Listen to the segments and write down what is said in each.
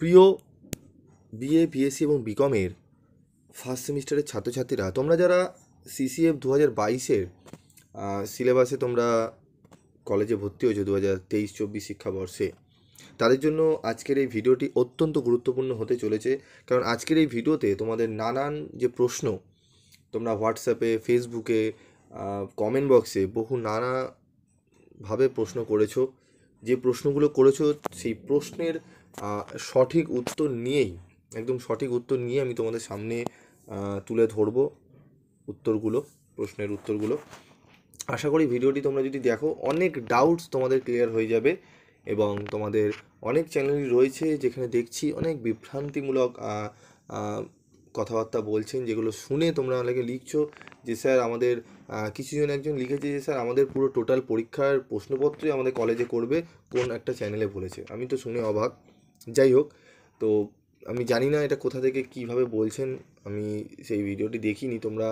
প্রিয় BA BSc এবং বিকমের first সেমিস্টারের ছাত্রছাত্রীরা তোমরা যারা সিসিএফ দু হাজার বাইশের সিলেবাসে তোমরা কলেজে ভর্তি হয়েছো দু হাজার তেইশ চব্বিশ শিক্ষাবর্ষে তাদের জন্য আজকের এই ভিডিওটি অত্যন্ত গুরুত্বপূর্ণ হতে চলেছে কারণ আজকের এই ভিডিওতে তোমাদের নানান যে প্রশ্ন তোমরা হোয়াটসঅ্যাপে ফেসবুকে কমেন্ট বক্সে বহু নানাভাবে প্রশ্ন করেছো যে প্রশ্নগুলো করেছো সেই প্রশ্নের সঠিক উত্তর নিয়েই একদম সঠিক উত্তর নিয়ে আমি তোমাদের সামনে তুলে ধরবো উত্তরগুলো প্রশ্নের উত্তরগুলো আশা করি ভিডিওটি তোমরা যদি দেখো অনেক ডাউটস তোমাদের ক্লিয়ার হয়ে যাবে এবং তোমাদের অনেক চ্যানেলই রয়েছে যেখানে দেখছি অনেক বিভ্রান্তিমূলক কথাবার্তা বলছেন যেগুলো শুনে তোমরা অনেকে লিখছো যে স্যার আমাদের কিছুজন একজন লিখেছে যে স্যার আমাদের পুরো টোটাল পরীক্ষার প্রশ্নপত্রই আমাদের কলেজে করবে কোন একটা চ্যানেলে বলেছে আমি তো শুনে অবাক যাই হোক তো আমি জানি না এটা কোথা থেকে কিভাবে বলছেন আমি সেই ভিডিওটি দেখিনি তোমরা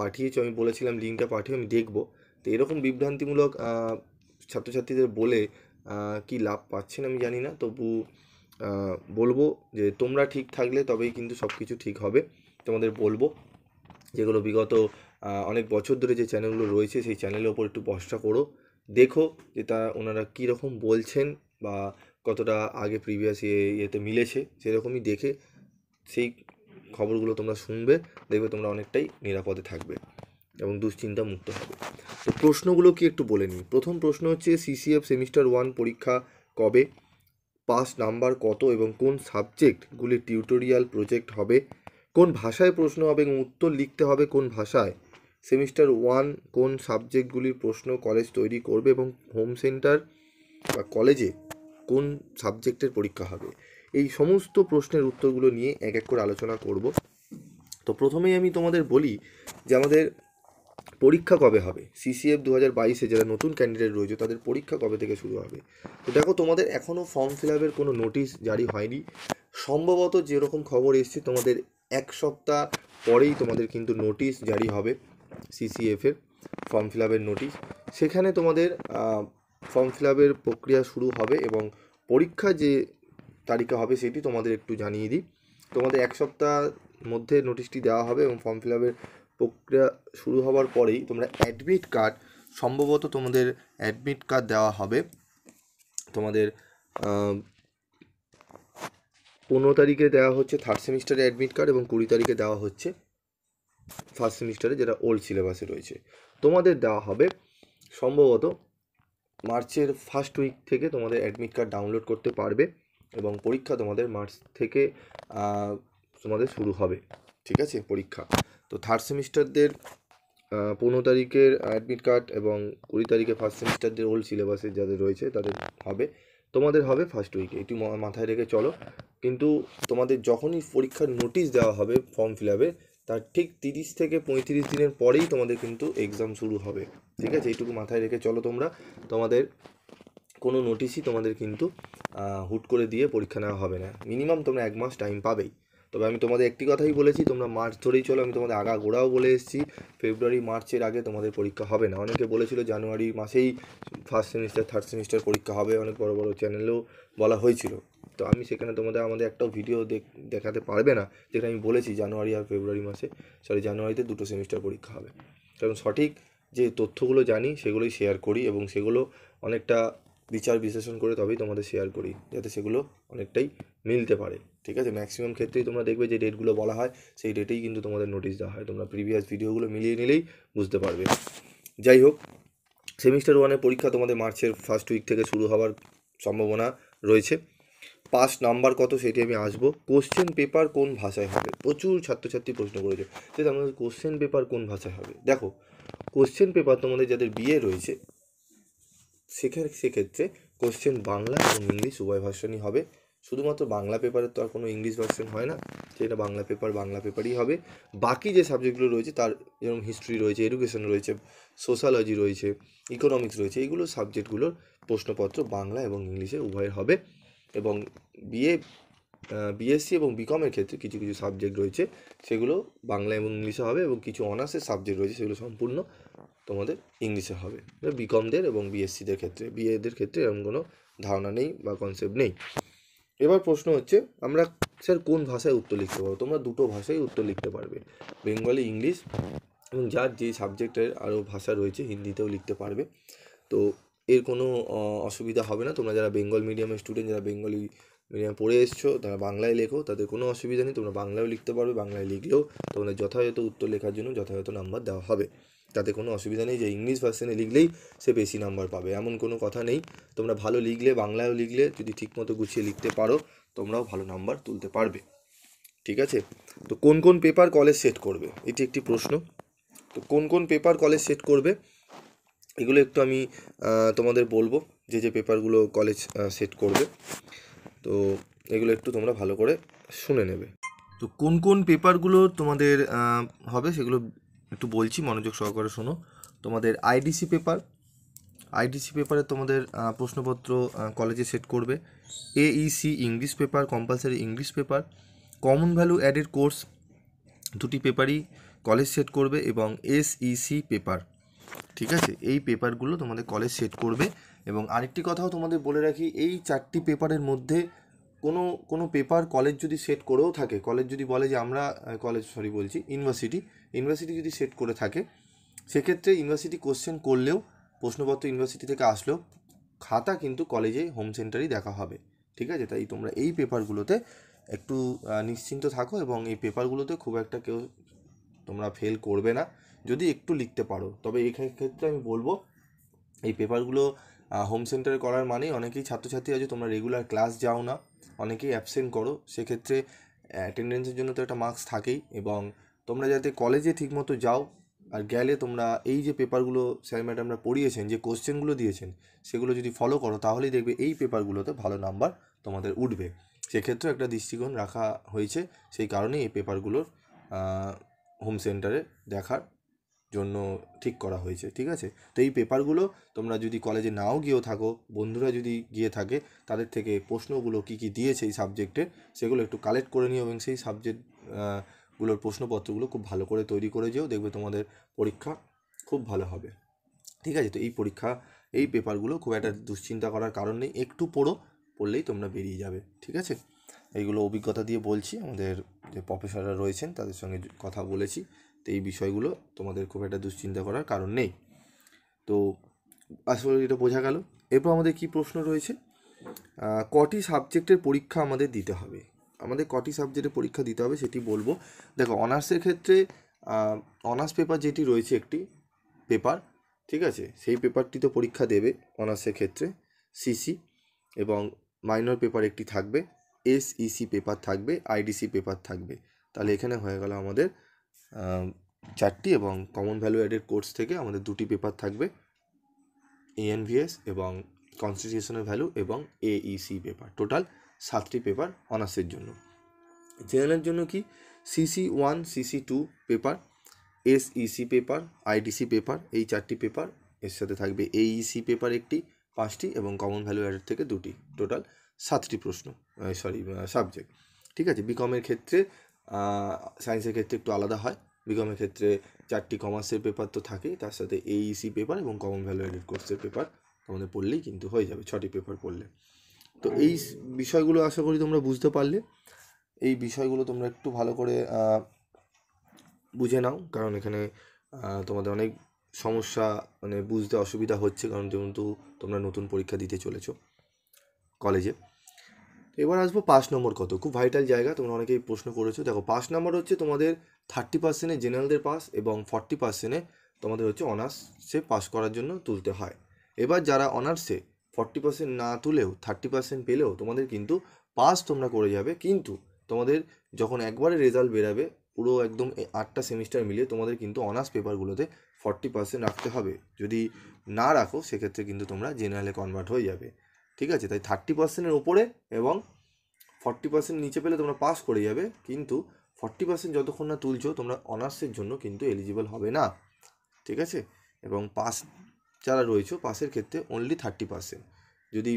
পাঠিয়েছো আমি বলেছিলাম লিঙ্কটা পাঠিয়ে আমি দেখব তো এরকম বিভ্রান্তিমূলক ছাত্রছাত্রীদের বলে কি লাভ পাচ্ছেন আমি জানি না তবু বলবো যে তোমরা ঠিক থাকলে তবেই কিন্তু সব কিছু ঠিক হবে তোমাদের বলবো যেগুলো বিগত অনেক বছর ধরে যে চ্যানেলগুলো রয়েছে সেই চ্যানেলের ওপর একটু ভরসা করো দেখো যে তারা ওনারা কীরকম বলছেন বা কতটা আগে প্রিভিয়াস ইয়ে ইয়েতে মিলেছে সেরকমই দেখে সেই খবরগুলো তোমরা শুনবে দেখবে তোমরা অনেকটাই নিরাপদে থাকবে এবং দুশ্চিন্তা মুক্ত হবে তো প্রশ্নগুলো কি একটু বলে নিই প্রথম প্রশ্ন হচ্ছে সিসিএফ সেমিস্টার ওয়ান পরীক্ষা কবে পাস নাম্বার কত এবং কোন সাবজেক্টগুলি টিউটোরিয়াল প্রজেক্ট হবে কোন ভাষায় প্রশ্ন হবে এবং উত্তর লিখতে হবে কোন ভাষায় সেমিস্টার ওয়ান কোন সাবজেক্টগুলির প্রশ্ন কলেজ তৈরি করবে এবং হোম সেন্টার বা কলেজে কোন সাবজেক্টের পরীক্ষা হবে এই সমস্ত প্রশ্নের উত্তরগুলো নিয়ে এক এক করে আলোচনা করব তো প্রথমেই আমি তোমাদের বলি যে আমাদের পরীক্ষা কবে হবে সিসিএফ দু হাজার বাইশে যারা নতুন ক্যান্ডিডেট রয়েছে তাদের পরীক্ষা কবে থেকে শুরু হবে তো দেখো তোমাদের এখনও ফর্ম ফিল আপের কোনো নোটিশ জারি হয়নি সম্ভবত যেরকম খবর এসছে তোমাদের এক সপ্তাহ পরেই তোমাদের কিন্তু নোটিশ জারি হবে সিসিএফের ফর্ম ফিল আপের নোটিশ সেখানে তোমাদের ফর্ম ফিল আপের প্রক্রিয়া শুরু হবে এবং পরীক্ষা যে তারিখা হবে সেটি তোমাদের একটু জানিয়ে দিই তোমাদের এক সপ্তাহ মধ্যে নোটিশটি দেওয়া হবে এবং ফর্ম ফিল আপের প্রক্রিয়া শুরু হওয়ার পরেই তোমরা অ্যাডমিট কার্ড সম্ভবত তোমাদের অ্যাডমিট কার্ড দেওয়া হবে তোমাদের পনেরো তারিখে দেওয়া হচ্ছে থার্ড সেমিস্টারে অ্যাডমিট কার্ড এবং কুড়ি তারিখে দেওয়া হচ্ছে ফার্স্ট সেমিস্টারে যেটা ওল্ড সিলেবাসে রয়েছে তোমাদের দেওয়া হবে সম্ভবত মার্চের ফার্স্ট উইক থেকে তোমাদের অ্যাডমিট কার্ড ডাউনলোড করতে পারবে এবং পরীক্ষা তোমাদের মার্চ থেকে তোমাদের শুরু হবে ঠিক আছে পরীক্ষা তো থার্ড সেমিস্টারদের পনেরো তারিখের অ্যাডমিট কার্ড এবং কুড়ি তারিখে ফার্স্ট সেমিস্টারদের ওল্ড সিলেবাসে যাদের রয়েছে তাদের হবে তোমাদের হবে ফার্স্ট উইকে একটু মাথায় রেখে চলো কিন্তু তোমাদের যখনই পরীক্ষার নোটিশ দেওয়া হবে ফর্ম ফিল আপে তার ঠিক তিরিশ থেকে পঁয়ত্রিশ দিনের পরেই তোমাদের কিন্তু এক্সাম শুরু হবে ঠিক আছে এইটুকু মাথায় রেখে চলো তোমরা তোমাদের কোনো নোটিশই তোমাদের কিন্তু হুট করে দিয়ে পরীক্ষা নেওয়া হবে না মিনিমাম তোমরা এক মাস টাইম পাবেই তবে আমি তোমাদের একটি কথাই বলেছি তোমরা মার্চ ধরেই চলো আমি তোমাদের আগা গোড়াও বলে এসেছি ফেব্রুয়ারি মার্চের আগে তোমাদের পরীক্ষা হবে না অনেকে বলেছিল জানুয়ারি মাসেই ফার্স্ট সেমিস্টার থার্ড সেমিস্টার পরীক্ষা হবে অনেক বড় বড় চ্যানেলেও বলা হয়েছিল তো আমি সেখানে তোমাদের আমাদের একটাও ভিডিও দেখাতে পারবে না যেটা আমি বলেছি জানুয়ারি আর ফেব্রুয়ারি মাসে সরি জানুয়ারিতে দুটো সেমিস্টার পরীক্ষা হবে কারণ সঠিক যে তথ্যগুলো জানি সেগুলোই শেয়ার করি এবং সেগুলো অনেকটা বিচার বিশ্লেষণ করে তবেই তোমাদের শেয়ার করি যাতে সেগুলো অনেকটাই মিলতে পারে ঠিক আছে ম্যাক্সিমাম ক্ষেত্রেই তোমরা দেখবে যে ডেটগুলো বলা হয় সেই ডেটেই কিন্তু তোমাদের নোটিশ দেওয়া হয় তোমরা প্রিভিয়াস ভিডিওগুলো মিলিয়ে নিলেই বুঝতে পারবে যাই হোক সেমিস্টার ওয়ানের পরীক্ষা তোমাদের মার্চের ফার্স্ট উইক থেকে শুরু হওয়ার সম্ভাবনা রয়েছে পাস নাম্বার কত সেটি আমি আসবো কোশ্চেন পেপার কোন ভাষায় হবে প্রচুর ছাত্রছাত্রী প্রশ্ন করেছে যে আমাদের কোশ্চেন পেপার কোন ভাষায় হবে দেখো কোশ্চেন পেপার তোমাদের যাদের বিয়ে রয়েছে সেখানে সেক্ষেত্রে কোশ্চেন বাংলা এবং ইংলিশ উভয় ভার্সনই হবে শুধুমাত্র বাংলা পেপারের তো আর কোনো ইংলিশ ভার্সন হয় না সেটা বাংলা পেপার বাংলা পেপারই হবে বাকি যে সাবজেক্টগুলো রয়েছে তার যেরকম হিস্ট্রি রয়েছে এডুকেশন রয়েছে সোশ্যালজি রয়েছে ইকোনমিক্স রয়েছে এইগুলো সাবজেক্টগুলোর প্রশ্নপত্র বাংলা এবং ইংলিশে উভয়ের হবে এবং বিএ বিএসসি এবং বিকমের ক্ষেত্রে কিছু কিছু সাবজেক্ট রয়েছে সেগুলো বাংলা এবং ইংলিশে হবে এবং কিছু অনার্সের সাবজেক্ট রয়েছে সেগুলো সম্পূর্ণ তোমাদের ইংলিশে হবে বিকমদের এবং বিএসসিদের ক্ষেত্রে বিএদের ক্ষেত্রে এরকম কোনো ধারণা নেই বা কনসেপ্ট নেই এবার প্রশ্ন হচ্ছে আমরা স্যার কোন ভাষায় উত্তর লিখতে পারবো তোমরা দুটো ভাষায় উত্তর লিখতে পারবে বেঙ্গলি ইংলিশ এবং যার যে সাবজেক্টের আরও ভাষা রয়েছে হিন্দিতেও লিখতে পারবে তো এর কোনো অসুবিধা হবে না তোমরা যারা বেঙ্গল মিডিয়ামের স্টুডেন্ট যারা বেঙ্গলি মিডিয়ামে পড়ে এসছো তারা বাংলায় লেখো তাদের কোনো অসুবিধা নেই তোমরা বাংলায় লিখতে পারবে বাংলায় লিখলেও তোমাদের যথাযথ উত্তর লেখার জন্য যথাযথ নাম্বার দেওয়া হবে তাতে কোনো অসুবিধা নেই যে ইংলিশ ভার্সনে লিখলেই সে বেশি নাম্বার পাবে এমন কোনো কথা নেই তোমরা ভালো লিখলে বাংলায়ও লিখলে যদি ঠিকমতো গুছিয়ে লিখতে পারো তোমরাও ভালো নাম্বার তুলতে পারবে ঠিক আছে তো কোন কোন পেপার কলেজ সেট করবে এটি একটি প্রশ্ন তো কোন কোন পেপার কলেজ সেট করবে এগুলো একটু আমি তোমাদের বলবো যে যে পেপারগুলো কলেজ সেট করবে তো এগুলো একটু তোমরা ভালো করে শুনে নেবে তো কোন কোন পেপারগুলো তোমাদের হবে সেগুলো একটু বলছি মনোযোগ সহকারে শোনো তোমাদের আইডিসি পেপার আইডিসি পেপারে তোমাদের প্রশ্নপত্র কলেজে সেট করবে AEC English e paper compulsory English paper common value added course দুটি পেপারই কলেজ সেট করবে এবং এসইসি e পেপার ঠিক আছে এই পেপারগুলো তোমাদের কলেজ সেট করবে এবং আরেকটি কথাও তোমাদের বলে রাখি এই চারটি পেপারের মধ্যে কোনো কোনো পেপার কলেজ যদি সেট করেও থাকে কলেজ যদি বলে যে আমরা কলেজ সরি বলছি ইউনিভার্সিটি ইউনিভার্সিটি যদি সেট করে থাকে সেক্ষেত্রে ইউনিভার্সিটি কোশ্চেন করলেও প্রশ্নপত্র ইউনিভার্সিটি থেকে আসলেও খাতা কিন্তু কলেজে হোম সেন্টারেই দেখা হবে ঠিক আছে তাই তোমরা এই পেপারগুলোতে একটু নিশ্চিন্ত থাকো এবং এই পেপারগুলোতে খুব একটা কেউ তোমরা ফেল করবে না যদি একটু লিখতে পারো তবে এই ক্ষেত্রে আমি বলবো এই পেপারগুলো হোম সেন্টারে করার মানে অনেকেই ছাত্রছাত্রী আছে তোমরা রেগুলার ক্লাস যাও না অনেকেই অ্যাবসেন্ট করো সেক্ষেত্রে অ্যাটেন্ডেন্সের জন্য তো একটা মার্কস থাকেই এবং তোমরা যাতে কলেজে ঠিকমতো যাও আর গেলে তোমরা এই যে পেপারগুলো স্যার ম্যাডামরা পড়িয়েছেন যে কোশ্চেনগুলো দিয়েছেন সেগুলো যদি ফলো করো তাহলেই দেখবে এই পেপারগুলোতে ভালো নাম্বার তোমাদের উঠবে সেক্ষেত্রে একটা দৃষ্টিকোণ রাখা হয়েছে সেই কারণে এই পেপারগুলোর হোম সেন্টারে দেখার জন্য ঠিক করা হয়েছে ঠিক আছে তো এই পেপারগুলো তোমরা যদি কলেজে নাও গিয়েও থাকো বন্ধুরা যদি গিয়ে থাকে তাদের থেকে প্রশ্নগুলো কি কি দিয়েছে এই সাবজেক্টে সেগুলো একটু কালেক্ট করে নিও এবং সেই সাবজেক্ট গুলোর প্রশ্নপত্রগুলো খুব ভালো করে তৈরি করে যেও দেখবে তোমাদের পরীক্ষা খুব ভালো হবে ঠিক আছে তো এই পরীক্ষা এই পেপারগুলো খুব একটা দুশ্চিন্তা করার কারণ নেই একটু পড়ো পড়লেই তোমরা বেরিয়ে যাবে ঠিক আছে এইগুলো অভিজ্ঞতা দিয়ে বলছি আমাদের যে প্রফেসররা রয়েছেন তাদের সঙ্গে কথা বলেছি তো এই বিষয়গুলো তোমাদের খুব একটা দুশ্চিন্তা করার কারণ নেই তো আসলে এটা বোঝা গেল এরপর আমাদের কি প্রশ্ন রয়েছে কটি সাবজেক্টের পরীক্ষা আমাদের দিতে হবে আমাদের কটি সাবজেক্টের পরীক্ষা দিতে হবে সেটি বলবো দেখো অনার্সের ক্ষেত্রে অনার্স পেপার যেটি রয়েছে একটি পেপার ঠিক আছে সেই পেপারটি তো পরীক্ষা দেবে অনার্সের ক্ষেত্রে সিসি এবং মাইনর পেপার একটি থাকবে এসইসি e পেপার থাকবে আইডিসি পেপার থাকবে তাহলে এখানে হয়ে গেল আমাদের চারটি এবং কমন ভ্যালু অ্যাডের কোর্স থেকে আমাদের দুটি পেপার থাকবে এএনভিএস এবং কনস্টিটিউশনাল ভ্যালু এবং এইসি পেপার টোটাল সাতটি পেপার অনার্সের জন্য জেনারেলের জন্য কি CC one CC two paper SEC paper IDC paper এই চারটি পেপার এর সাথে থাকবে এইসি পেপার e একটি পাঁচটি এবং কমন ভ্যালু অ্যাডের থেকে দুটি টোটাল সাতটি প্রশ্ন সরি সাবজেক্ট ঠিক আছে বিকমের ক্ষেত্রে সায়েন্সের ক্ষেত্রে একটু আলাদা হয় বিকমের ক্ষেত্রে চারটি কমার্সের পেপার তো থাকে তার সাথে এইসি পেপার e এবং কমন ভ্যালু এডেড কোর্সের পেপার তোমাদের পড়লেই কিন্তু হয়ে যাবে ছটি পেপার পড়লে তো এই বিষয়গুলো আশা করি তোমরা বুঝতে পারলে এই বিষয়গুলো তোমরা একটু ভালো করে বুঝে নাও কারণ এখানে তোমাদের অনেক সমস্যা মানে বুঝতে অসুবিধা হচ্ছে কারণ যেহেতু তোমরা নতুন পরীক্ষা দিতে চলেছ কলেজে এবার আসবো পাঁচ নম্বর কত খুব ভাইটাল জায়গা তোমরা অনেকেই প্রশ্ন করেছো দেখো পাঁচ নম্বর হচ্ছে তোমাদের থার্টি পার্সেন্টে জেনারেলদের পাস এবং ফর্টি পার্সেন্টে তোমাদের হচ্ছে অনার্সে পাস করার জন্য তুলতে হয় এবার যারা অনার্সে ফর্টি পার্সেন্ট না তুলেও থার্টি পার্সেন্ট পেলেও তোমাদের কিন্তু পাস তোমরা করে যাবে কিন্তু তোমাদের যখন একবারে রেজাল্ট বেরাবে পুরো একদম আটটা সেমিস্টার মিলিয়ে তোমাদের কিন্তু অনার্স পেপারগুলোতে ফর্টি পার্সেন্ট রাখতে হবে যদি না রাখো সেক্ষেত্রে কিন্তু তোমরা জেনারেলে কনভার্ট হয়ে যাবে ঠিক আছে তাই থার্টি পার্সেন্টের উপরে এবং ফর্টি পার্সেন্ট নিচে পেলে তোমরা পাস করে যাবে কিন্তু ফর্টি পার্সেন্ট যতক্ষণ না তুলছো তোমরা অনার্সের জন্য কিন্তু এলিজিবল হবে না ঠিক আছে এবং পাস যারা রয়েছে পাসের ক্ষেত্রে অনলি থার্টি পার্সেন্ট যদি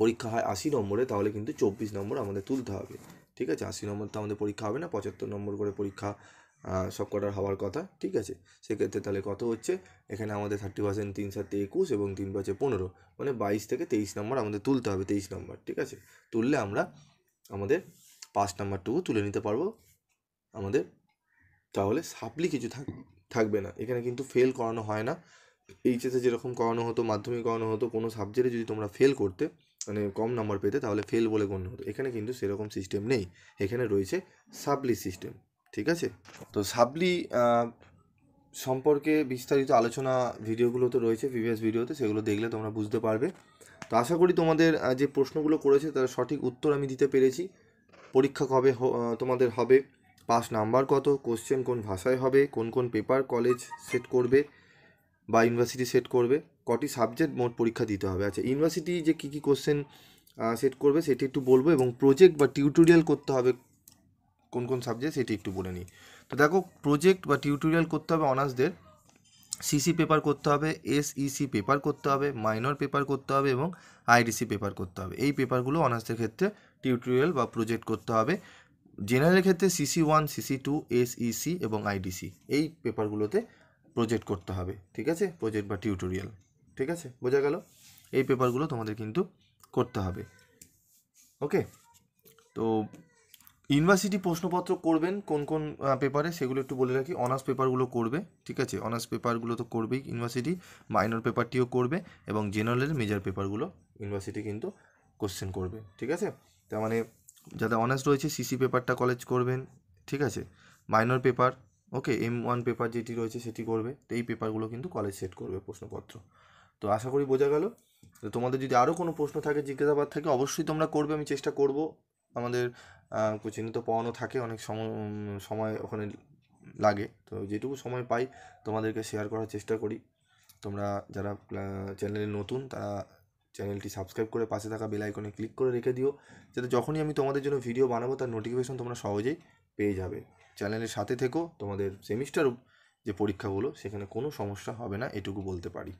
পরীক্ষা হয় আশি নম্বরে তাহলে কিন্তু চব্বিশ নম্বর আমাদের তুলতে হবে ঠিক আছে আশি নম্বর তো আমাদের পরীক্ষা হবে না পঁচাত্তর নম্বর করে পরীক্ষা সবকটার হওয়ার কথা ঠিক আছে সেক্ষেত্রে তাহলে কত হচ্ছে এখানে আমাদের থার্টি পার্সেন্ট তিন সাতে একুশ এবং তিন পাঁচে পনেরো মানে বাইশ থেকে তেইশ নম্বর আমাদের তুলতে হবে তেইশ নম্বর ঠিক আছে তুললে আমরা আমাদের পাঁচ নাম্বারটুকু তুলে নিতে পারবো আমাদের তাহলে সাপলি কিছু থাক থাকবে না এখানে কিন্তু ফেল করানো হয় না এইচএসে যেরকম করানো হতো মাধ্যমিক করানো হতো কোনো সাবজেক্টে যদি তোমরা ফেল করতে মানে কম নাম্বার পেতে তাহলে ফেল বলে গণ্য হতো এখানে কিন্তু সেরকম সিস্টেম নেই এখানে রয়েছে সাপলি সিস্টেম ঠিক আছে তো সাবলি সম্পর্কে বিস্তারিত আলোচনা ভিডিওগুলো তো রয়েছে প্রিভিয়াস ভিডিওতে সেগুলো দেখলে তোমরা বুঝতে পারবে তো আশা করি তোমাদের যে প্রশ্নগুলো করেছে তার সঠিক উত্তর আমি দিতে পেরেছি পরীক্ষা কবে তোমাদের হবে পাস নাম্বার কত কোশ্চেন কোন ভাষায় হবে কোন কোন পেপার কলেজ সেট করবে বা ইউনিভার্সিটি সেট করবে কটি সাবজেক্ট মোট পরীক্ষা দিতে হবে আচ্ছা ইউনিভার্সিটি যে কী কী কোশ্চেন সেট করবে সেটি একটু বলবো এবং প্রজেক্ট বা টিউটোরিয়াল করতে হবে কোন কোন সাবজেক্ট সেটি একটু বলে নিই তো দেখো প্রজেক্ট বা টিউটোরিয়াল করতে হবে অনার্সদের সিসি পেপার করতে হবে এসইসি পেপার e করতে হবে মাইনর পেপার করতে হবে এবং আইডিসি পেপার করতে হবে এই পেপারগুলো অনার্সের ক্ষেত্রে টিউটোরিয়াল বা প্রজেক্ট করতে হবে জেনারেলের ক্ষেত্রে CC one CC two SEC এবং আইডিসি এই পেপারগুলোতে প্রজেক্ট করতে হবে ঠিক আছে প্রজেক্ট বা টিউটোরিয়াল ঠিক আছে বোঝা গেল এই পেপারগুলো তোমাদের কিন্তু করতে হবে ওকে তো ইউনিভার্সিটি প্রশ্নপত্র করবেন কোন কোন পেপারে সেগুলো একটু বলে রাখি অনার্স পেপারগুলো করবে ঠিক আছে অনার্স পেপারগুলো তো করবেই ইউনিভার্সিটি মাইনর পেপারটিও করবে এবং জেনারেলের মেজর পেপারগুলো ইউনিভার্সিটি কিন্তু কোশ্চেন করবে ঠিক আছে তার মানে যাদের অনার্স রয়েছে সিসি পেপারটা কলেজ করবেন ঠিক আছে minor paper okay M one paper যেটি রয়েছে সেটি করবে তো এই পেপারগুলো কিন্তু কলেজ সেট করবে প্রশ্নপত্র তো আশা করি বোঝা গেল তো তোমাদের যদি আরও কোনো প্রশ্ন থাকে জিজ্ঞাসাবাদ থাকে অবশ্যই তোমরা করবে আমি চেষ্টা করব আমাদের কোচিং তো পড়ানো থাকে অনেক সময় সময় ওখানে লাগে তো যেটুকু সময় পাই তোমাদেরকে শেয়ার করার চেষ্টা করি তোমরা যারা চ্যানেলে নতুন তারা চ্যানেলটি সাবস্ক্রাইব করে পাশে থাকা বেল আইকনে ক্লিক করে রেখে দিও যাতে যখনই আমি তোমাদের জন্য ভিডিও বানাবো তার নোটিফিকেশন তোমরা সহজেই পেয়ে যাবে চ্যানেলের সাথে থেকো তোমাদের সেমিস্টার যে পরীক্ষাগুলো সেখানে কোনো সমস্যা হবে না এটুকু বলতে পারি